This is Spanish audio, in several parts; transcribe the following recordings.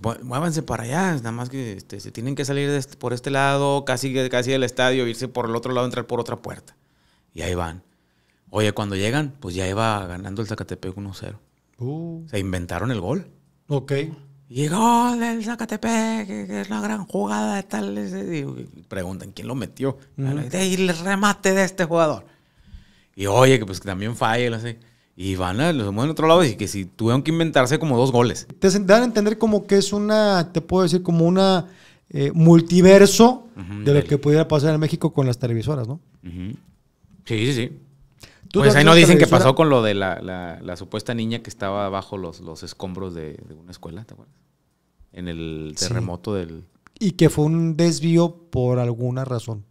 Pues, muévanse para allá, nada más que este, se tienen que salir por este lado, casi, casi del estadio, irse por el otro lado, entrar por otra puerta. Y ahí van. Oye, cuando llegan, pues ya iba ganando el Zacatepec 1-0. Uh. Se inventaron el gol. Ok. Llegó el del Zacatepec, que es la gran jugada de tal. preguntan, ¿quién lo metió? Y el remate de este jugador. Y oye, que pues también falla, así. Y van a, los mueven a otro lado y que si tuvieron que inventarse como dos goles. Te dan a entender como que es una, te puedo decir, como una eh, multiverso de lo que pudiera pasar en México con las televisoras, ¿no? Sí, sí, sí. Pues ahí no dicen que pasó con lo de la, la, supuesta niña que estaba bajo los, los escombros de, una escuela, ¿te acuerdas? En el terremoto del... Y que fue un desvío por alguna razón.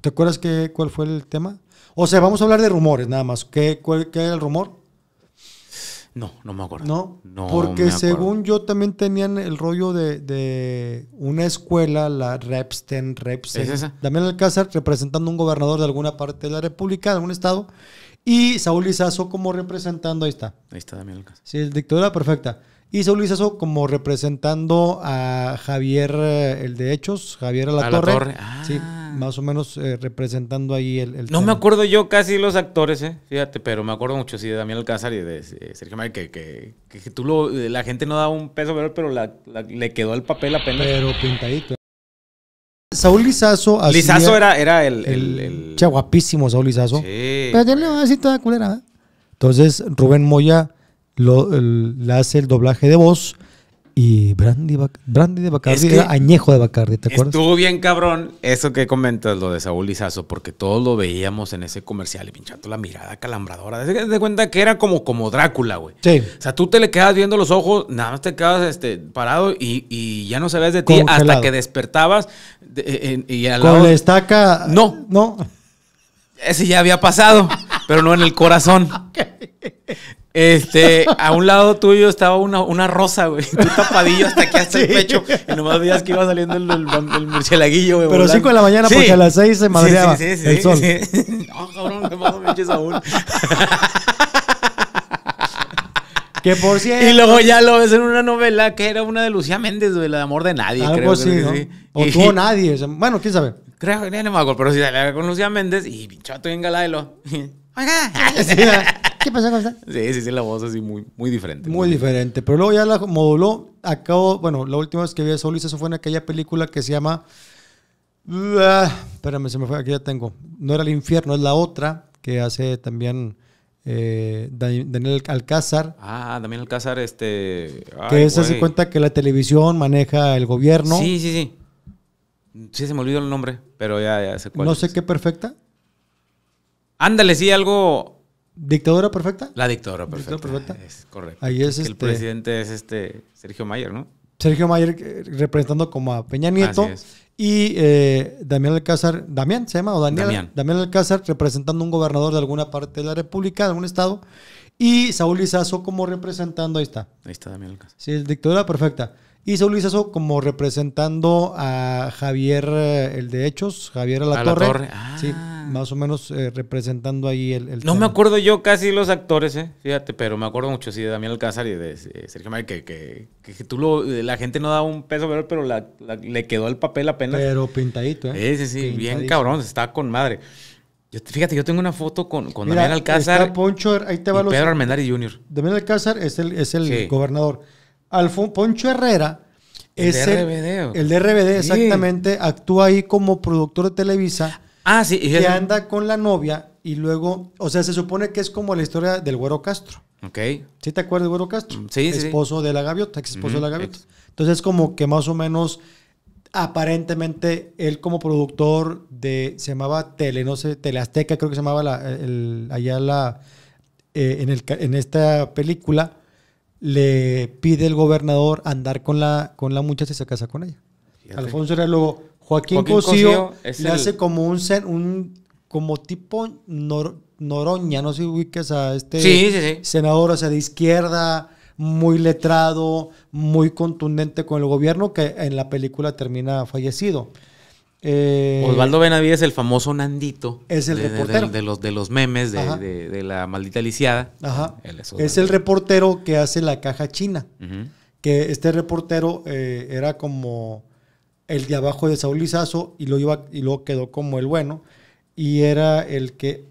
¿Te acuerdas qué, cuál fue el tema? O sea, vamos a hablar de rumores nada más. ¿Qué, era el rumor? No, no me acuerdo. No, porque según yo también tenían el rollo de, una escuela, la Repsten, Repsen, ¿Es Damián Alcázar representando un gobernador de alguna parte de la República, de algún estado, y Saúl Izazo como representando, ahí está. Ahí está Damián Alcázar. Sí, el dictadura perfecta. Y Saúl Izazo como representando a Javier, eh, el de Hechos, Javier Alatorre. A la Torre. Sí. Ah más o menos eh, representando ahí el... no me acuerdo yo casi los actores, eh, fíjate, pero me acuerdo mucho, sí, de Damián Alcázar y de, eh, Sergio Mayer, que, tú lo, eh, la gente no da un peso, pero le quedó el papel apenas. Pero pintadito. Saúl Lizazo. Lizazo era, era el, el, guapísimo Saúl Lizazo. Sí. Pero así toda culera. Entonces, Rubén Moya lo, le hace el doblaje de voz. Y brandy, brandy de Bacardi añejo de Bacardi, ¿te acuerdas? Estuvo bien cabrón eso que comentas, lo de Saúl Lizazo, porque todos lo veíamos en ese comercial y pinchando la mirada calambradora. Te das cuenta que era como, como Drácula, güey. O sea, tú te le quedas viendo los ojos, nada más te quedas este, parado y, ya no sabías de ti hasta que despertabas. Eh, y al lado... la estaca. No. No. Ese ya había pasado, pero no en el corazón. Este, a un lado tuyo estaba una, una rosa, güey. tu tapadillo hasta aquí hasta el pecho. Y nomás veías que iba saliendo el, el, murcielaguillo, güey. Pero 5 de la mañana, porque a las seis se madreaba sí, sí, el sol. No, cabrón, me mando pinches aún. Que por cierto. Y luego ya lo ves en una novela que era una de Lucía Méndez, güey, la de amor de nadie. creo, que O y, tú nadie. Bueno, quién sabe. Creo que no me acuerdo, pero sí salía con Lucía Méndez y pinchato en galá Oiga. ¿Qué pasó con Sí, sí, sí, la voz así muy, muy diferente. Muy, diferente. Pero luego ya la moduló. Acabo, bueno, la última vez que vi a Solís, eso fue en aquella película que se llama. Ah, espérame, se me fue, aquí ya tengo. No era el infierno, es la otra que hace también. Eh, Daniel Alcázar. Ah, Daniel Alcázar, este. que se hace cuenta que la televisión maneja el gobierno. Sí, sí, sí. Sí, se me olvidó el nombre, pero ya, ya sé No sé qué perfecta. Ándale, sí, algo. ¿Dictadura perfecta? La dictadura perfecta. perfecta? Es correcto. Ahí es, este... El presidente es este Sergio Mayer, ¿no? Sergio Mayer eh, representando como a Peña Nieto. Y eh, Damián Alcázar, Damián se llama, o Daniel, Damián. Alcázar representando un gobernador de alguna parte de la República, de algún estado. Y Saúl Izazo como representando, ahí está. Ahí está Damián Alcázar. Sí, dictadura perfecta. Y Saúl Izazo como representando a Javier, eh, el de Hechos, Javier A la Torre. Sí, ah más o menos eh, representando ahí el, No me acuerdo yo casi los actores, eh, fíjate, pero me acuerdo mucho, sí, de Damián Alcázar y de eh, Sergio Mayer, que, que, tú lo, eh, la gente no da un peso, pero, pero la, le quedó el papel apenas. Pero pintadito, ¿eh? Sí, sí, bien cabrón, está con madre. Yo, fíjate, yo tengo una foto con, con Damián Alcázar. Poncho, ahí te va los, Pedro Armendariz Jr. Damián Alcázar es el, es el gobernador. Poncho Herrera. Es el, el, de RBD. exactamente. Actúa ahí como productor de Televisa. Ah, sí. Que anda con la novia y luego, o sea, se supone que es como la historia del Güero Castro. Ok. ¿Sí te acuerdas de Güero Castro? Mm, sí, sí. Esposo de la gaviota, ex esposo de la gaviota. Entonces es como que más o menos, aparentemente, él como productor de, se llamaba Tele, no sé, Azteca creo que se llamaba la, allá la, eh, en, el, en esta película, le pide el gobernador andar con la, con la muchacha y se casa con ella. Alfonso era luego Joaquín, Cosío, le hace como un, un como tipo Noroña, no sé si ubicas a este senador, o sea, de izquierda, muy letrado, muy contundente con el gobierno, que en la película termina fallecido. Eh, Osvaldo Benavides, el famoso Nandito. Es el reportero. De, los, de los memes de, la maldita lisiada. Ajá. Es, el reportero que hace la caja china. Que este reportero eh, era como el de abajo de Saúl Lizazo y lo iba, y luego quedó como el bueno. Y era el que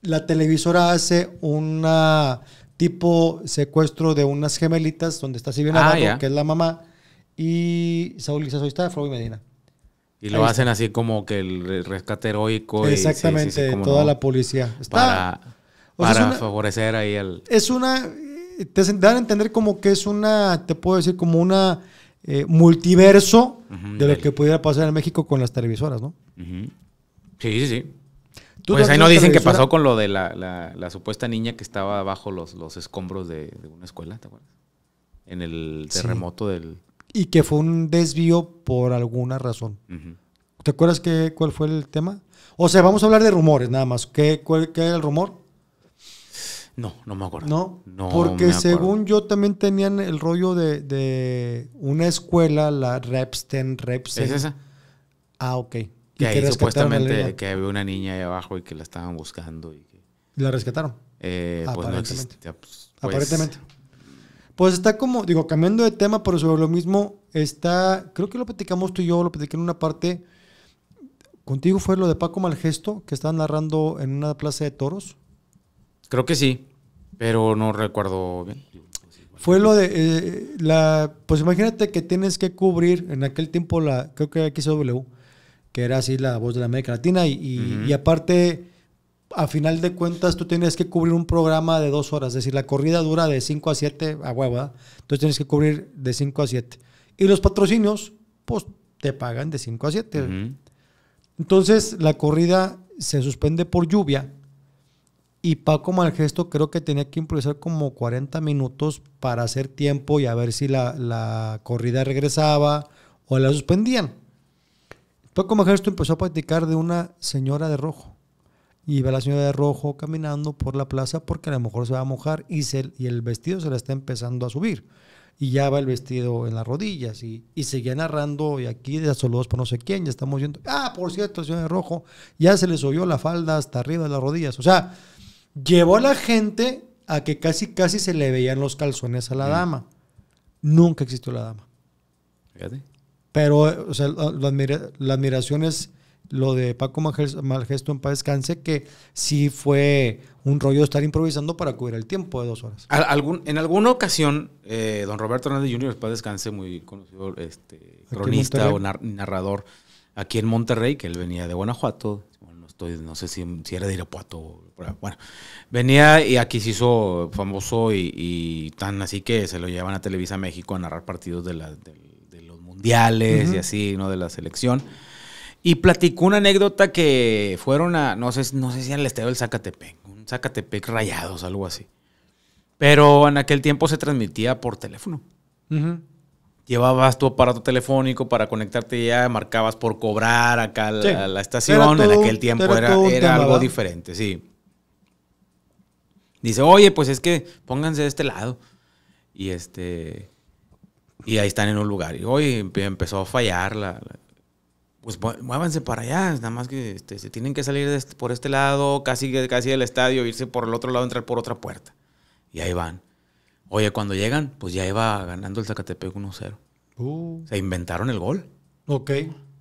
la televisora hace un tipo secuestro de unas gemelitas donde está Silvia ah, que es la mamá, y Saúl Lizazo. está está y Medina. Y lo hacen así como que el rescate heroico. Exactamente, y, toda la policía. Está, para, favorecer ahí al... Es una... Eh, te dan a entender como que es una, te puedo decir, como una eh, multiverso de lo que pudiera pasar en México con las televisoras, ¿no? Sí, sí, sí. Pues ahí no dicen que pasó con lo de la, supuesta niña que estaba bajo los, escombros de, una escuela, ¿te acuerdas? En el terremoto del... Y que fue un desvío por alguna razón. ¿Te acuerdas que, cuál fue el tema? O sea, vamos a hablar de rumores nada más. ¿Qué, qué era el rumor? No, no me acuerdo. No, no porque según yo también tenían el rollo de, de una escuela, la Repsten, Repsen. ¿Es esa? Ah, ok. ¿Y ahí supuestamente que había una niña ahí abajo y que la estaban buscando. Y que... ¿La rescataron? Eh, pues, pues, pues Aparentemente. Pues está como, digo, cambiando de tema, pero sobre lo mismo, está, creo que lo platicamos tú y yo, lo platicé en una parte. Contigo fue lo de Paco Malgesto, que estaban narrando en una plaza de toros. Creo que sí, pero no recuerdo bien. Fue lo de eh, la. Pues imagínate que tienes que cubrir en aquel tiempo la. Creo que XW, que era así la voz de la América Latina. Y, aparte, a final de cuentas, tú tienes que cubrir un programa de dos horas. Es decir, la corrida dura de 5 a 7 a huevo, Entonces tienes que cubrir de 5 a 7. Y los patrocinios, pues te pagan de 5 a 7. Entonces la corrida se suspende por lluvia y Paco Malgesto creo que tenía que improvisar como 40 minutos para hacer tiempo y a ver si la, corrida regresaba o la suspendían. Paco Malgesto empezó a platicar de una señora de rojo. Y ve la señora de rojo caminando por la plaza porque a lo mejor se va a mojar y, se, y el vestido se la está empezando a subir y ya va el vestido en las rodillas y, seguía narrando y aquí de saludos por no sé quién, ya estamos viendo, ah, por cierto, señora de rojo, ya se le subió la falda hasta arriba de las rodillas, o sea, Llevó a la gente a que casi casi se le veían los calzones a la mm. dama. Nunca existió la dama. Fíjate. Pero, o sea, la, admiración es lo de Paco Malgesto en paz descanse, que sí fue un rollo estar improvisando para cubrir el tiempo de dos horas. en alguna ocasión, eh, don Roberto Hernández Jr., paz descanse, muy conocido este, cronista o narrador aquí en Monterrey, que él venía de Guanajuato, no sé si, era de Irapuato, bueno, venía y aquí se hizo famoso y, tan así que se lo llevan a Televisa México a narrar partidos de, los mundiales y así, ¿no? De la selección. Y platicó una anécdota que fueron a, no sé, no sé si al estadio del Zacatepec, un Zacatepec rayados, algo así. Pero en aquel tiempo se transmitía por teléfono llevabas tu aparato telefónico para conectarte ya, marcabas por cobrar acá la, estación, en aquel tiempo era, algo diferente, sí. Dice, oye, pues es que pónganse de este lado. Y este. Y ahí están en un lugar. Y hoy empezó a fallar la, pues muévanse para allá, nada más que este, se tienen que salir por este lado, casi, casi del estadio, irse por el otro lado, entrar por otra puerta. Y ahí van. Oye, cuando llegan, pues ya iba ganando el Zacatepec 1-0. Uh. Se inventaron el gol. Ok.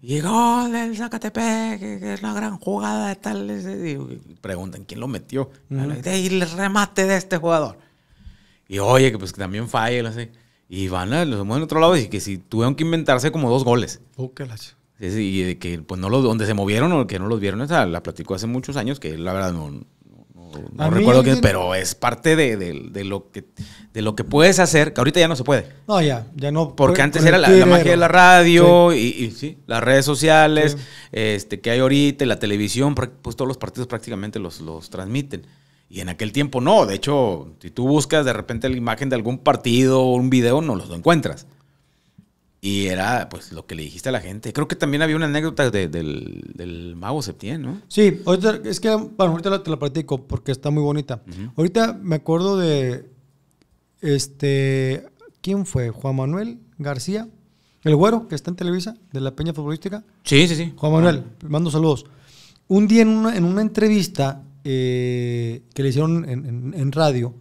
Y oh, del Zacatepec, que es la gran jugada de tal. preguntan, ¿quién lo metió? Y el remate de este jugador. Y oye, que pues que también falla, así. Y van a, los mueven otro lado y que si tuvieron que inventarse como dos goles. Ok, oh, qué y que pues no los, donde se movieron o que no los vieron, esa la platicó hace muchos años, que la verdad no, no recuerdo quién, pero es parte de, lo que, de lo que puedes hacer, que ahorita ya no se puede. No, ya, ya no. Porque antes era la, magia de la radio Y, las redes sociales, este que hay ahorita, y la televisión, pues todos los partidos prácticamente los, los transmiten. Y en aquel tiempo no, de hecho, si tú buscas de repente la imagen de algún partido o un video, no los encuentras. Y era pues lo que le dijiste a la gente. Creo que también había una anécdota del, mago Septién, ¿no? Sí, ahorita, es que ahorita te la platico porque está muy bonita. Ahorita me acuerdo de este ¿quién fue? Juan Manuel García, el güero que está en Televisa, de la Peña Futbolística. Sí, sí, sí. Juan Manuel, mando saludos. Un día en una, entrevista eh, que le hicieron en, en radio,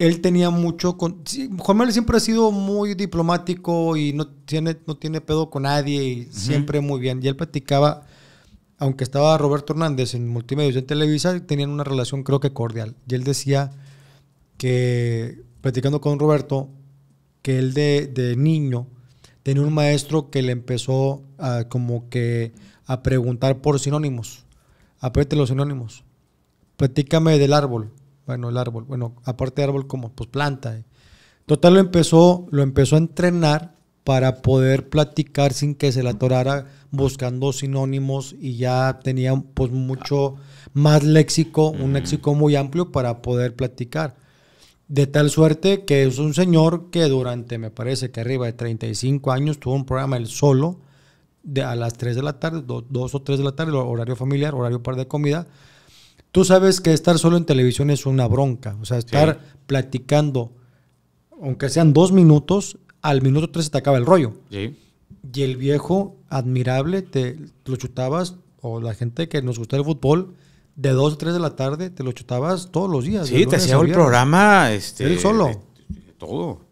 él tenía mucho... Con, Juan siempre ha sido muy diplomático y no tiene, no tiene pedo con nadie y siempre muy bien. Y él platicaba, aunque estaba Roberto Hernández en Multimedios y en Televisa, tenían una relación creo que cordial. Y él decía que, platicando con Roberto, que él de, niño tenía un maestro que le empezó a, como que a preguntar por sinónimos. Apriete los sinónimos. Platícame del árbol. Bueno, el árbol, bueno, aparte de árbol como pues planta. Eh. Total lo empezó, lo empezó a entrenar para poder platicar sin que se la atorara buscando sinónimos y ya tenía pues mucho más léxico, un léxico muy amplio para poder platicar. De tal suerte que es un señor que durante, me parece que arriba de 35 años, tuvo un programa él solo de a las 3 de la tarde, 2 o 3 de la tarde, horario familiar, horario par de comida, Tú sabes que estar solo en televisión es una bronca. O sea, estar platicando, aunque sean dos minutos, al minuto tres se te acaba el rollo. Sí. Y el viejo, admirable, te lo chutabas, o la gente que nos gusta el fútbol, de dos a tres de la tarde, te lo chutabas todos los días. Sí, te hacía el programa. Este, solo. Eh, todo.